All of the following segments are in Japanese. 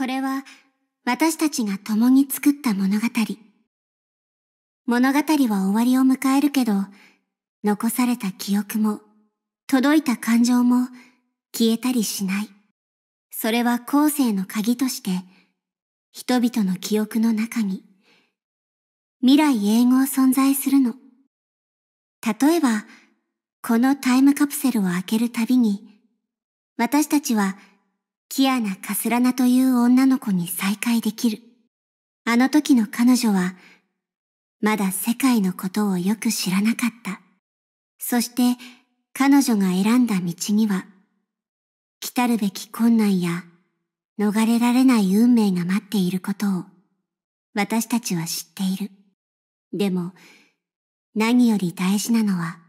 これは私たちが共に作った物語。物語は終わりを迎えるけど、残された記憶も、届いた感情も消えたりしない。それは後世の鍵として、人々の記憶の中に、未来永劫存在するの。例えば、このタイムカプセルを開けるたびに、私たちはキアナ・カスラナという女の子に再会できる。あの時の彼女は、まだ世界のことをよく知らなかった。そして、彼女が選んだ道には、来たるべき困難や、逃れられない運命が待っていることを、私たちは知っている。でも、何より大事なのは、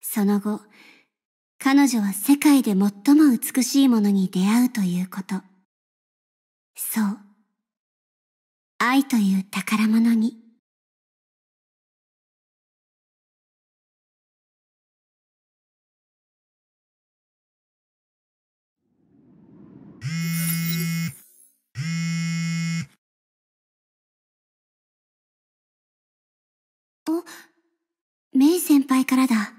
その後、彼女は世界で最も美しいものに出会うということ。そう。愛という宝物に。お、メイ先輩からだ。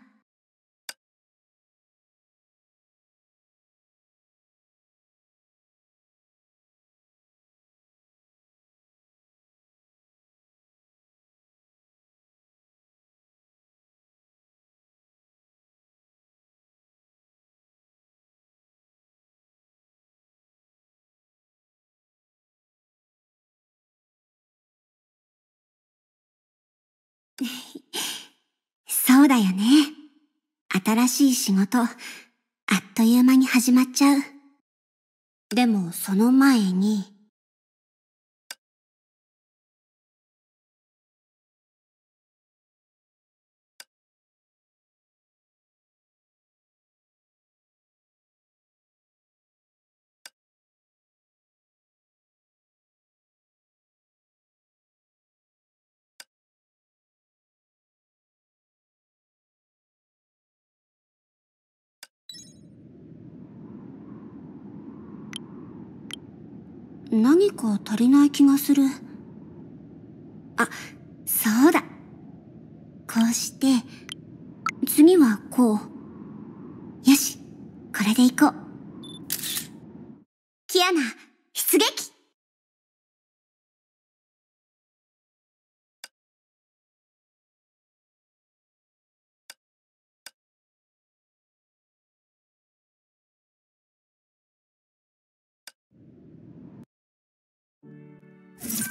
そうだよね。新しい仕事、あっという間に始まっちゃう。でもその前に、何か足りない気がする。あ、そうだ。こうして、次はこう。よし、これでいこう。キアナ、出撃 you